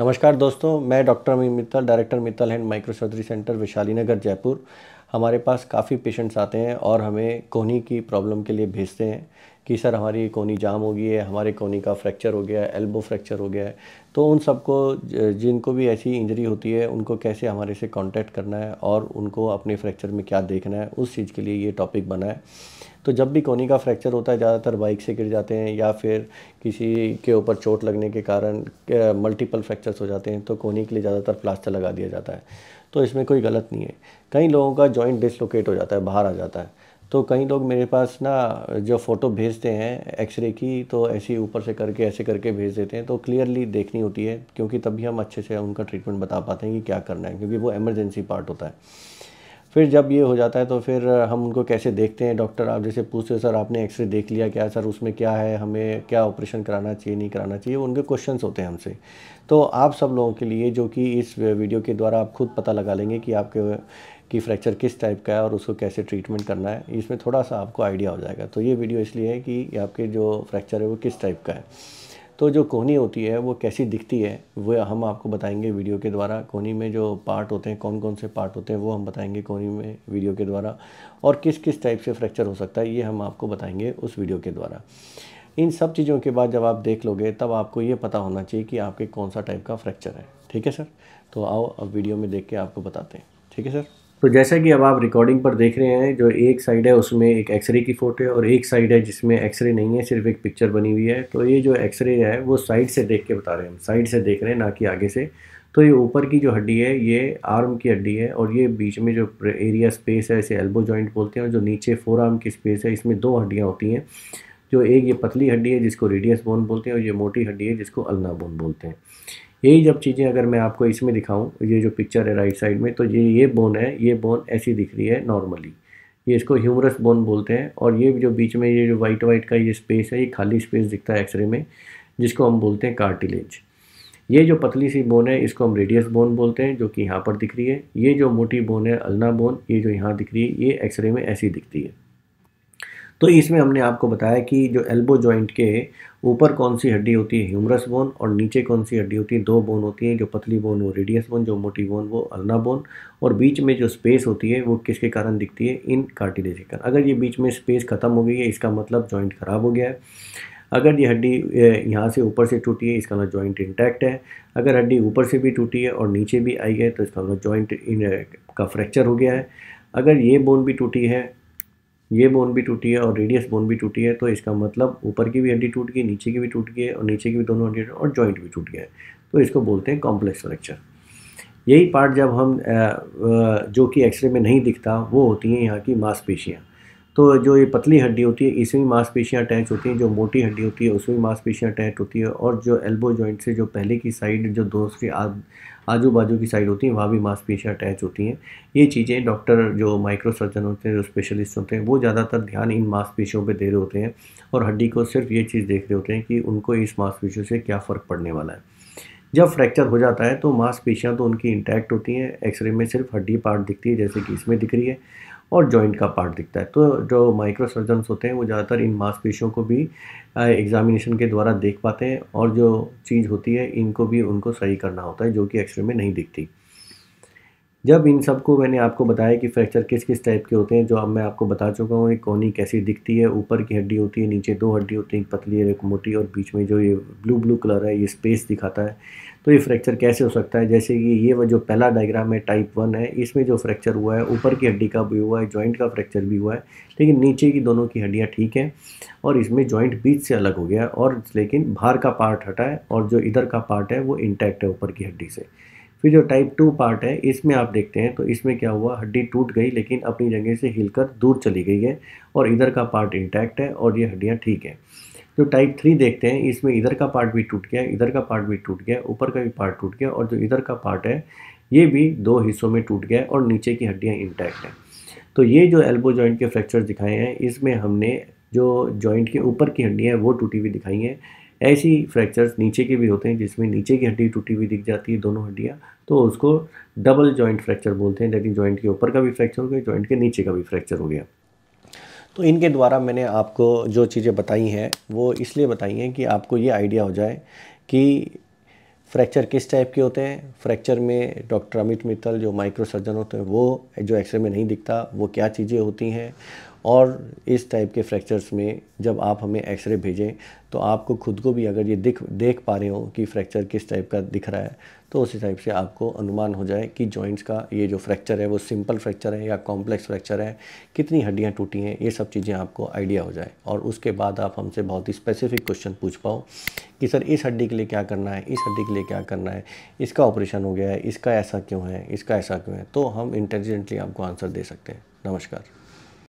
नमस्कार दोस्तों मैं doctor Amin Mittal director Mittal and micro surgery centre Vaishali Nagar Jaipur हमारे पास काफ़ी पेशेंट्स आते हैं और हमें कोहनी की प्रॉब्लम के लिए भेजते हैं कि सर हमारी कोनी जाम हो गई है हमारे कोनी का फ्रैक्चर हो गया है एल्बो फ्रैक्चर हो गया है तो उन सबको जिनको भी ऐसी इंजरी होती है उनको कैसे हमारे से कांटेक्ट करना है और उनको अपने फ्रैक्चर में क्या देखना है उस चीज़ के लिए ये टॉपिक बना है तो जब भी कोनी का फ्रैक्चर होता है ज़्यादातर बाइक से गिर जाते हैं या फिर किसी के ऊपर चोट लगने के कारण मल्टीपल फ्रैक्चर्स हो जाते हैं तो कोनी के लिए ज़्यादातर प्लास्टर लगा दिया जाता है तो इसमें कोई गलत नहीं है कई लोगों का जॉइंट डिसलोकेट हो जाता है बाहर आ जाता है तो कई लोग मेरे पास ना जो फ़ोटो भेजते हैं एक्सरे की तो ही ऊपर से करके ऐसे करके भेज देते हैं तो क्लियरली देखनी होती है क्योंकि तभी हम अच्छे से उनका ट्रीटमेंट बता पाते हैं कि क्या करना है क्योंकि वो एमरजेंसी पार्ट होता है फिर जब ये हो जाता है तो फिर हम उनको कैसे देखते हैं डॉक्टर आप जैसे पूछते सर आपने एक्सरे देख लिया क्या सर उसमें क्या है हमें क्या ऑपरेशन कराना चाहिए नहीं कराना चाहिए उनके क्वेश्चंस होते हैं हमसे तो आप सब लोगों के लिए जो कि इस वीडियो के द्वारा आप खुद पता लगा लेंगे कि आपके कि फ्रैक्चर किस टाइप का है और उसको कैसे ट्रीटमेंट करना है इसमें थोड़ा सा आपको आइडिया हो जाएगा तो ये वीडियो इसलिए है कि आपके जो फ्रैक्चर है वो किस टाइप का है तो जो कोहनी होती है वो कैसी दिखती है वह हम आपको बताएंगे वीडियो के द्वारा कोहनी में जो पार्ट होते हैं कौन कौन से पार्ट होते हैं वो हम बताएंगे कोहनी में वीडियो के द्वारा और किस किस टाइप से फ्रैक्चर हो सकता है ये हम आपको बताएंगे उस वीडियो के द्वारा इन सब चीज़ों के बाद जब आप देख लोगे तब आपको ये पता होना चाहिए कि आपके कौन सा टाइप का फ्रैक्चर है ठीक है सर तो आओ अब वीडियो में देख के आपको बताते हैं ठीक है सर तो जैसा कि अब आप रिकॉर्डिंग पर देख रहे हैं जो एक साइड है उसमें एक एक्सरे की फ़ोटो है और एक साइड है जिसमें एक्सरे नहीं है सिर्फ एक पिक्चर बनी हुई है तो ये जो एक्सरे है वो साइड से देख के बता रहे हैं हम साइड से देख रहे हैं ना कि आगे से तो ये ऊपर की जो हड्डी है ये आर्म की हड्डी है और ये बीच में जो एरिया स्पेस है इसे एल्बो जॉइंट बोलते हैं और जो नीचे फोर आर्म की स्पेस है इसमें दो हड्डियाँ होती हैं जो एक ये पतली हड्डी है जिसको रेडियस बोन बोलते हैं और ये मोटी हड्डी है जिसको अलना बोन बोलते हैं यही जब चीज़ें अगर मैं आपको इसमें दिखाऊं ये जो पिक्चर है राइट साइड में तो ये ये बोन है ये बोन ऐसी दिख रही है नॉर्मली ये इसको ह्यूमरस बोन बोलते हैं और ये जो बीच में ये जो वाइट वाइट का ये स्पेस है ये खाली स्पेस दिखता है एक्सरे में जिसको हम बोलते हैं कार्टिलेज ये जो पतली सी बोन है इसको हम रेडियस बोन बोलते हैं जो कि यहाँ पर दिख रही है ये जो मोटी बोन है अलना बोन ये जो यहाँ दिख रही है ये एक्सरे में ऐसी दिखती है तो इसमें हमने आपको बताया कि जो एल्बो जॉइंट के ऊपर कौन सी हड्डी होती है ह्यूमरस बोन और नीचे कौन सी हड्डी होती है दो बोन होती हैं जो पतली बोन वो रेडियस बोन जो मोटी बोन वो अलना बोन और बीच में जो स्पेस होती है वो किसके कारण दिखती है इन कार्टिलेज के कारण अगर ये बीच में स्पेस ख़त्म हो गई है इसका मतलब जॉइंट ख़राब हो गया है अगर ये हड्डी यहाँ से ऊपर से टूटी है इसका मतलब जॉइंट इंटैक्ट है अगर हड्डी ऊपर से भी टूटी है और नीचे भी आई है तो इसका मतलब जॉइंट का फ्रैक्चर हो गया है अगर ये बोन भी टूटी है ये बोन भी टूटी है और रेडियस बोन भी टूटी है तो इसका मतलब ऊपर की भी हड्डी टूट गई नीचे की भी टूट गई है और नीचे की भी दोनों हड्डी और जॉइंट भी टूट गया है तो इसको बोलते हैं कॉम्प्लेक्स फ्रैक्चर यही पार्ट जब हम जो कि एक्सरे में नहीं दिखता वो होती हैं यहाँ की मांसपेशियाँ तो जो ये पतली हड्डी होती है इसमें मांसपेशियाँ अटैच होती हैं जो मोटी हड्डी होती है उसमें मांसपेशियाँ अटैच होती है और जो एल्बो जॉइंट से जो पहले की साइड जो दूसरी आजू बाजू की साइड होती हैं वहाँ भी मांसपेशियाँ अटैच होती हैं ये चीज़ें डॉक्टर जो माइक्रो सर्जन होते हैं जो स्पेशलिस्ट होते हैं वो ज़्यादातर ध्यान इन मांसपेशियों पर दे रहे होते हैं और हड्डी को सिर्फ ये चीज़ देख रहे होते हैं कि उनको इस मांसपेशियों से क्या फ़र्क पड़ने वाला है जब फ्रैक्चर हो जाता है तो मांसपेशियाँ तो उनकी इंटैक्ट होती हैं एक्सरे में सिर्फ हड्डी पार्ट दिखती है जैसे कि इसमें दिख रही है और जॉइंट का पार्ट दिखता है तो जो माइक्रोसर्जन्स होते हैं वो ज़्यादातर इन मांसपेशियों को भी एग्जामिनेशन के द्वारा देख पाते हैं और जो चीज़ होती है इनको भी उनको सही करना होता है जो कि एक्सरे में नहीं दिखती जब इन सबको मैंने आपको बताया कि फ्रैक्चर किस किस टाइप के होते हैं जो अब मैं आपको बता चुका हूँ एक कोनी कैसी दिखती है ऊपर की हड्डी होती है नीचे दो हड्डी होती है एक पतली और एक मोटी और बीच में जो ये ब्लू ब्लू कलर है ये स्पेस दिखाता है तो ये फ्रैक्चर कैसे हो सकता है जैसे कि ये वो जो पहला डायग्राम है टाइप वन है इसमें जो फ्रैक्चर हुआ है ऊपर की हड्डी का भी हुआ है जॉइंट का फ्रैक्चर भी हुआ है लेकिन नीचे की दोनों की हड्डियाँ ठीक हैं और इसमें जॉइंट बीच से अलग हो गया है और लेकिन बाहर का पार्ट हटा है और जो इधर का पार्ट है वो इंटैक्ट है ऊपर की हड्डी से फिर जो टाइप टू पार्ट है इसमें आप देखते हैं तो इसमें क्या हुआ हड्डी टूट गई लेकिन अपनी जगह से हिलकर दूर चली गई है और इधर का पार्ट इंटैक्ट है और ये हड्डियाँ ठीक हैं जो टाइप थ्री देखते हैं इसमें इधर का पार्ट भी टूट गया इधर का पार्ट भी टूट गया ऊपर का भी पार्ट टूट गया और जो इधर का पार्ट है ये भी दो हिस्सों में टूट गया और नीचे की हड्डियाँ इंटैक्ट हैं तो ये जो एल्बो जॉइंट के फ्रैक्चर दिखाए हैं इसमें हमने जो जॉइंट के ऊपर की हड्डियाँ हैं वो टूटी हुई दिखाई हैं ऐसी फ्रैक्चर्स नीचे के भी होते हैं जिसमें नीचे की हड्डी टूटी हुई दिख जाती है दोनों हड्डियाँ तो उसको डबल जॉइंट फ्रैक्चर बोलते हैं लेकिन जॉइंट के ऊपर का भी फ्रैक्चर हो गया जॉइंट के नीचे का भी फ्रैक्चर हो गया तो इनके द्वारा मैंने आपको जो चीज़ें बताई हैं वो इसलिए बताई हैं कि आपको ये आइडिया हो जाए कि फ्रैक्चर किस टाइप के होते हैं फ्रैक्चर में डॉक्टर अमित मित्तल जो माइक्रोसर्जन होते हैं वो जो एक्सरे में नहीं दिखता वो क्या चीज़ें होती हैं और इस टाइप के फ्रैक्चर्स में जब आप हमें एक्सरे भेजें तो आपको खुद को भी अगर ये दिख देख पा रहे हो कि फ्रैक्चर किस टाइप का दिख रहा है तो उस हिसाब से आपको अनुमान हो जाए कि जॉइंट्स का ये जो फ्रैक्चर है वो सिंपल फ्रैक्चर है या कॉम्प्लेक्स फ्रैक्चर है कितनी हड्डियाँ टूटी हैं ये सब चीज़ें आपको आइडिया हो जाए और उसके बाद आप हमसे बहुत ही स्पेसिफिक क्वेश्चन पूछ पाओ कि सर इस हड्डी के लिए क्या करना है इस हड्डी के लिए क्या करना है इसका ऑपरेशन हो गया है इसका ऐसा क्यों है इसका ऐसा क्यों है तो हम इंटेलिजेंटली आपको आंसर दे सकते हैं नमस्कार